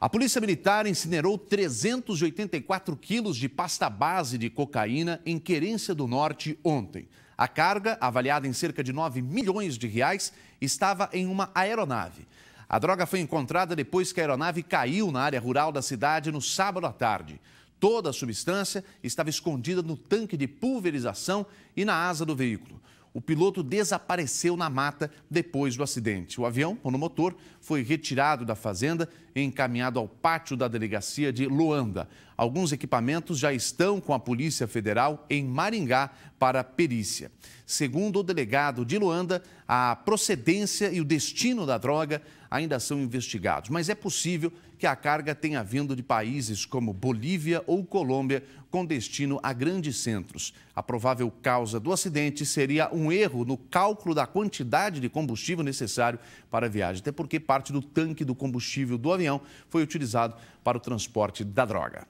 A Polícia Militar incinerou 384 quilos de pasta base de cocaína em Querência do Norte ontem. A carga, avaliada em cerca de 9 milhões de reais, estava em uma aeronave. A droga foi encontrada depois que a aeronave caiu na área rural da cidade no sábado à tarde. Toda a substância estava escondida no tanque de pulverização e na asa do veículo. O piloto desapareceu na mata depois do acidente. O avião, monomotor, foi retirado da fazenda e encaminhado ao pátio da delegacia de Luanda. Alguns equipamentos já estão com a Polícia Federal em Maringá para perícia. Segundo o delegado de Luanda, a procedência e o destino da droga ainda são investigados, mas é possível que a carga tenha vindo de países como Bolívia ou Colômbia, com destino a grandes centros. A provável causa do acidente seria um erro no cálculo da quantidade de combustível necessário para a viagem, até porque parte do tanque do combustível do avião foi utilizado para o transporte da droga.